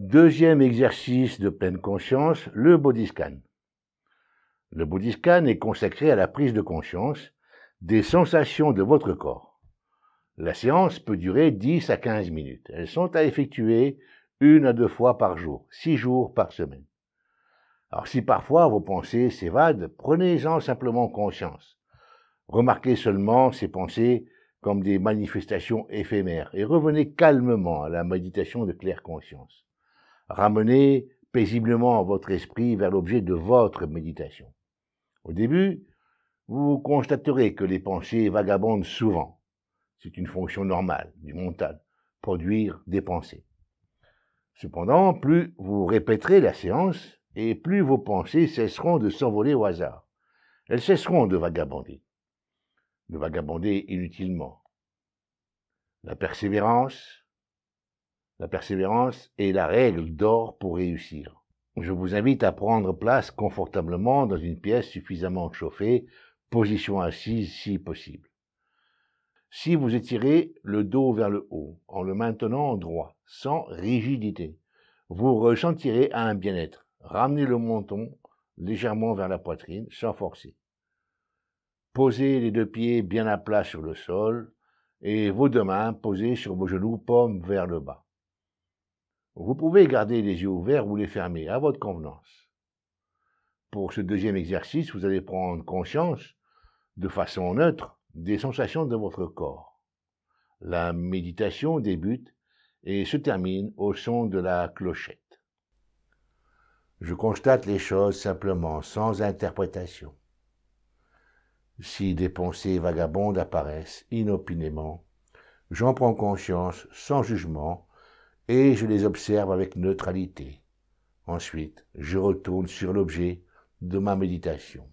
Deuxième exercice de pleine conscience, le body Le body est consacré à la prise de conscience des sensations de votre corps. La séance peut durer 10 à 15 minutes. Elles sont à effectuer une à deux fois par jour, six jours par semaine. Alors si parfois vos pensées s'évadent, prenez-en simplement conscience. Remarquez seulement ces pensées comme des manifestations éphémères et revenez calmement à la méditation de claire conscience. Ramenez paisiblement votre esprit vers l'objet de votre méditation. Au début, vous constaterez que les pensées vagabondent souvent. C'est une fonction normale du mental, produire des pensées. Cependant, plus vous répéterez la séance, et plus vos pensées cesseront de s'envoler au hasard. Elles cesseront de vagabonder. De vagabonder inutilement. La persévérance, la persévérance est la règle d'or pour réussir. Je vous invite à prendre place confortablement dans une pièce suffisamment chauffée, position assise si possible. Si vous étirez le dos vers le haut en le maintenant droit, sans rigidité, vous ressentirez un bien-être. Ramenez le menton légèrement vers la poitrine sans forcer. Posez les deux pieds bien à plat sur le sol et vos deux mains posées sur vos genoux pommes vers le bas. Vous pouvez garder les yeux ouverts ou les fermer, à votre convenance. Pour ce deuxième exercice, vous allez prendre conscience, de façon neutre, des sensations de votre corps. La méditation débute et se termine au son de la clochette. Je constate les choses simplement, sans interprétation. Si des pensées vagabondes apparaissent inopinément, j'en prends conscience sans jugement et je les observe avec neutralité. Ensuite, je retourne sur l'objet de ma méditation.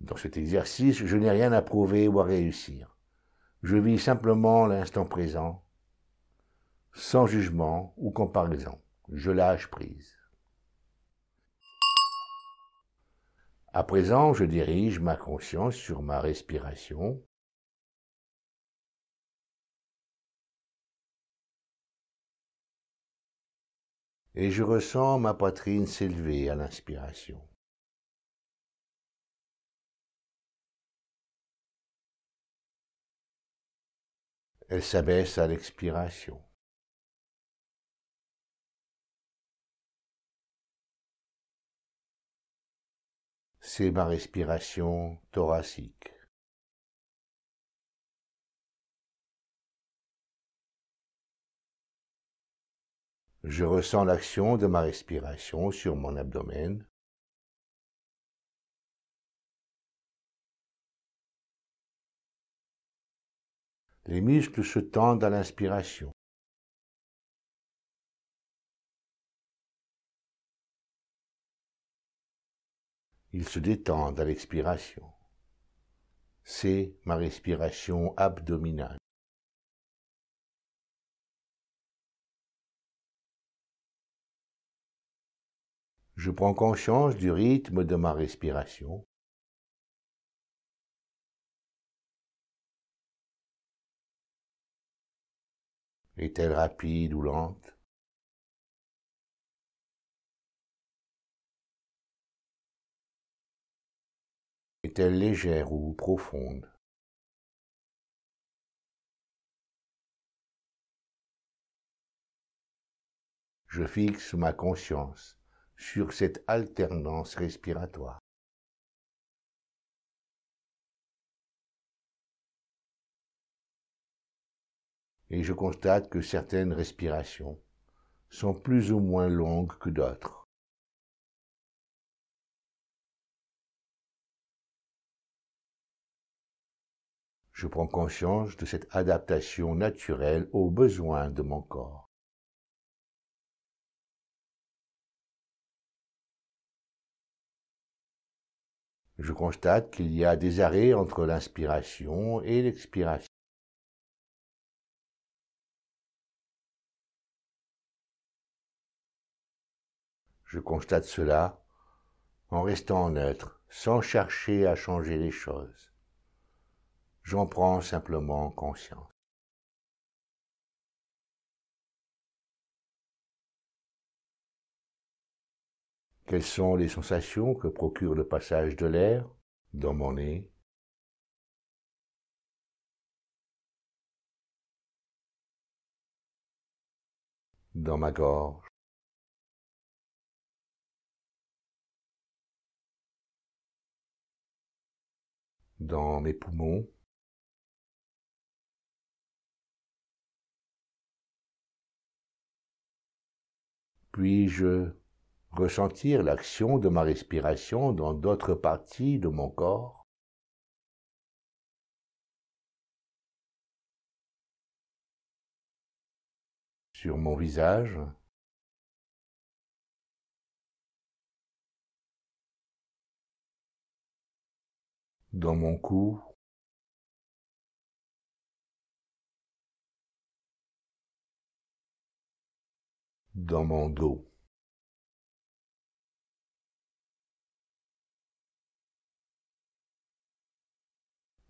Dans cet exercice, je n'ai rien à prouver ou à réussir. Je vis simplement l'instant présent, sans jugement ou comparaison. Je lâche prise. À présent, je dirige ma conscience sur ma respiration et je ressens ma poitrine s'élever à l'inspiration. Elle s'abaisse à l'expiration. C'est ma respiration thoracique. Je ressens l'action de ma respiration sur mon abdomen. Les muscles se tendent à l'inspiration. Ils se détendent à l'expiration. C'est ma respiration abdominale. Je prends conscience du rythme de ma respiration. Est-elle rapide ou lente Est-elle légère ou profonde Je fixe ma conscience sur cette alternance respiratoire. Et je constate que certaines respirations sont plus ou moins longues que d'autres. je prends conscience de cette adaptation naturelle aux besoins de mon corps. je constate qu'il y a des arrêts entre l'inspiration et l'expiration. Je constate cela en restant neutre, sans chercher à changer les choses. J'en prends simplement conscience. Quelles sont les sensations que procure le passage de l'air dans mon nez dans ma gorge. dans mes poumons, puis-je ressentir l'action de ma respiration dans d'autres parties de mon corps, sur mon visage, dans mon cou, dans mon dos.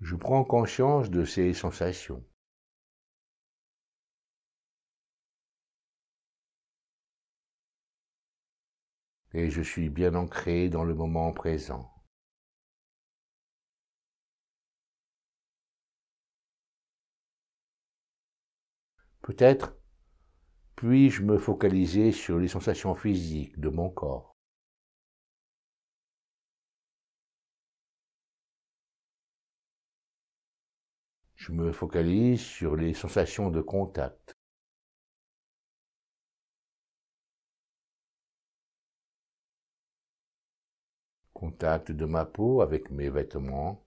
je prends conscience de ces sensations. Et je suis bien ancré dans le moment présent. Peut-être puis-je me focaliser sur les sensations physiques de mon corps. Je me focalise sur les sensations de contact. Contact de ma peau avec mes vêtements.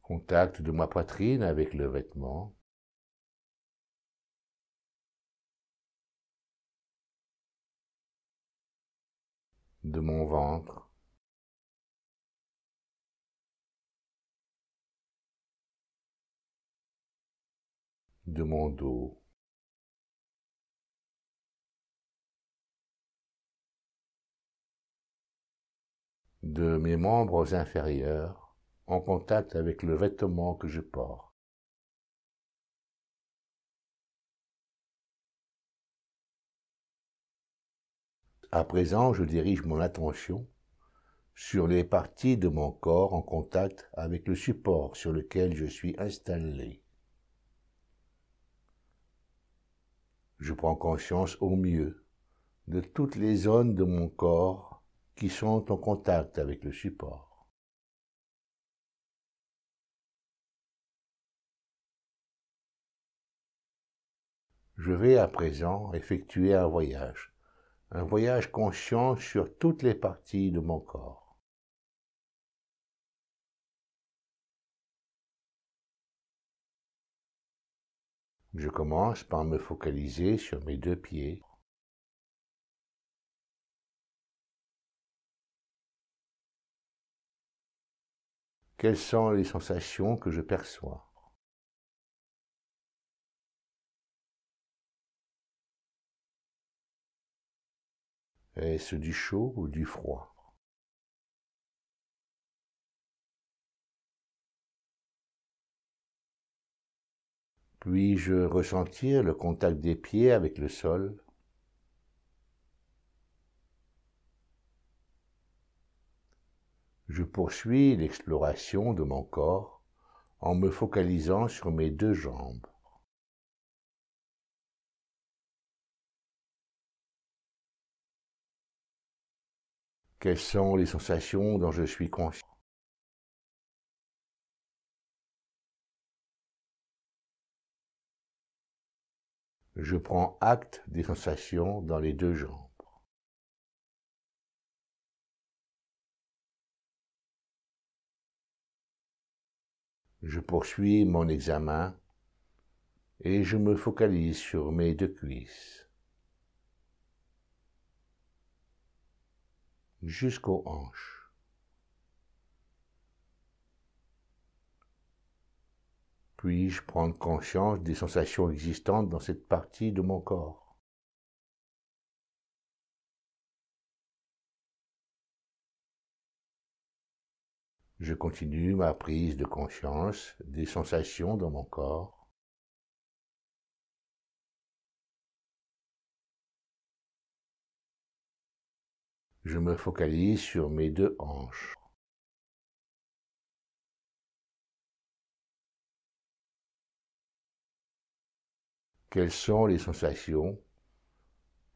Contact de ma poitrine avec le vêtement. de mon ventre. de mon dos. de mes membres inférieurs en contact avec le vêtement que je porte. À présent, je dirige mon attention sur les parties de mon corps en contact avec le support sur lequel je suis installé. Je prends conscience au mieux de toutes les zones de mon corps qui sont en contact avec le support. Je vais à présent effectuer un voyage un voyage conscient sur toutes les parties de mon corps. Je commence par me focaliser sur mes deux pieds. Quelles sont les sensations que je perçois Est-ce du chaud ou du froid Puis-je ressentir le contact des pieds avec le sol Je poursuis l'exploration de mon corps en me focalisant sur mes deux jambes. Quelles sont les sensations dont je suis conscient Je prends acte des sensations dans les deux jambes. Je poursuis mon examen et je me focalise sur mes deux cuisses. jusqu'aux hanches. Puis-je prendre conscience des sensations existantes dans cette partie de mon corps Je continue ma prise de conscience des sensations dans mon corps. je me focalise sur mes deux hanches. Quelles sont les sensations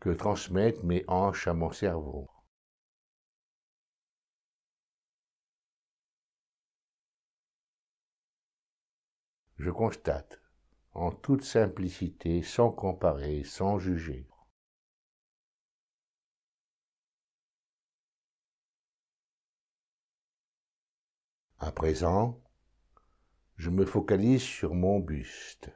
que transmettent mes hanches à mon cerveau Je constate, en toute simplicité, sans comparer, sans juger, À présent, je me focalise sur mon buste.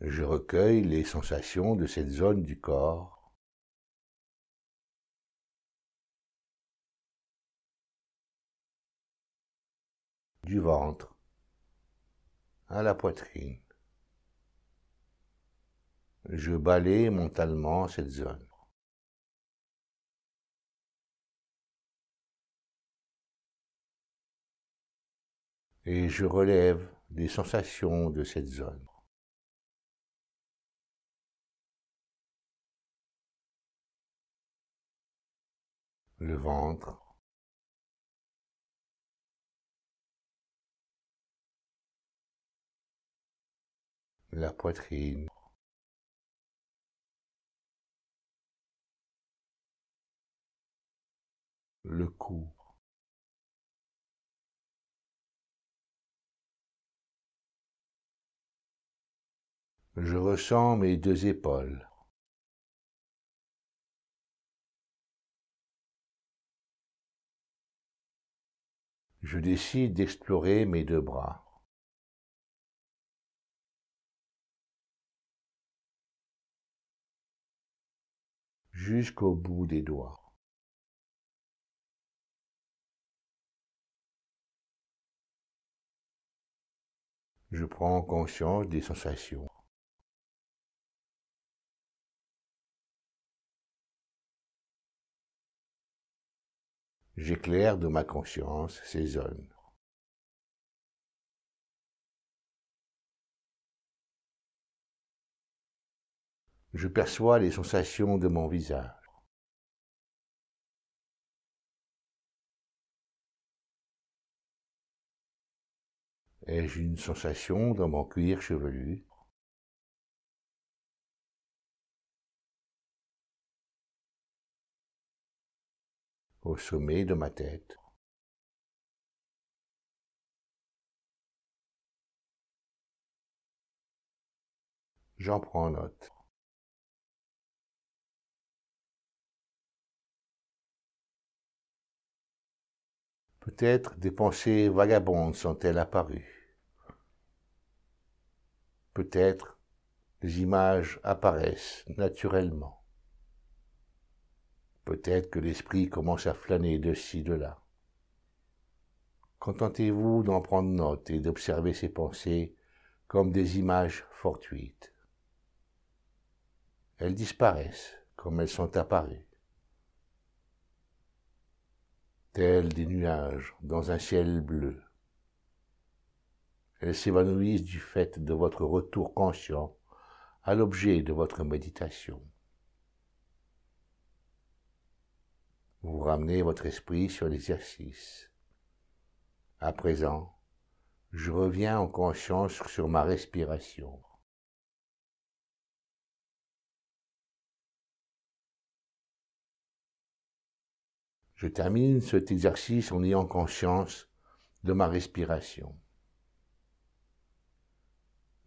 Je recueille les sensations de cette zone du corps du ventre à la poitrine. Je balaye mentalement cette zone. et je relève des sensations de cette zone. Le ventre. La poitrine. Le cou. Je ressens mes deux épaules. Je décide d'explorer mes deux bras. jusqu'au bout des doigts. Je prends conscience des sensations. J'éclaire de ma conscience ces zones. Je perçois les sensations de mon visage. Ai-je une sensation dans mon cuir chevelu au sommet de ma tête. J'en prends note. Peut-être des pensées vagabondes sont-elles apparues. Peut-être les images apparaissent naturellement. Peut-être que l'esprit commence à flâner de ci, de là. Contentez-vous d'en prendre note et d'observer ces pensées comme des images fortuites. Elles disparaissent comme elles sont apparues, telles des nuages dans un ciel bleu. Elles s'évanouissent du fait de votre retour conscient à l'objet de votre méditation. Vous ramenez votre esprit sur l'exercice. À présent, je reviens en conscience sur ma respiration. Je termine cet exercice en ayant conscience de ma respiration.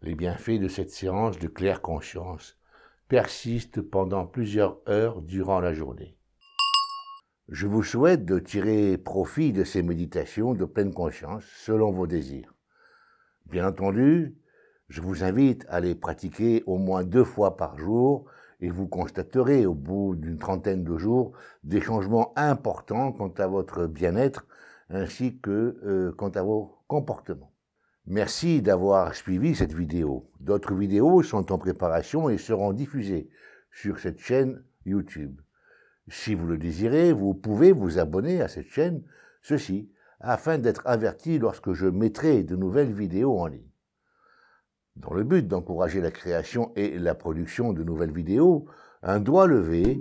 Les bienfaits de cette séance de claire conscience persistent pendant plusieurs heures durant la journée. Je vous souhaite de tirer profit de ces méditations de pleine conscience selon vos désirs. Bien entendu, je vous invite à les pratiquer au moins deux fois par jour et vous constaterez au bout d'une trentaine de jours des changements importants quant à votre bien-être ainsi que euh, quant à vos comportements. Merci d'avoir suivi cette vidéo. D'autres vidéos sont en préparation et seront diffusées sur cette chaîne YouTube. Si vous le désirez, vous pouvez vous abonner à cette chaîne, ceci, afin d'être averti lorsque je mettrai de nouvelles vidéos en ligne. Dans le but d'encourager la création et la production de nouvelles vidéos, un doigt levé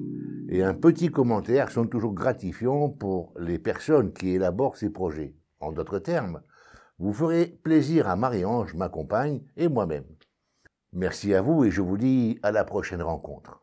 et un petit commentaire sont toujours gratifiants pour les personnes qui élaborent ces projets. En d'autres termes, vous ferez plaisir à Marie-Ange, ma compagne, et moi-même. Merci à vous et je vous dis à la prochaine rencontre.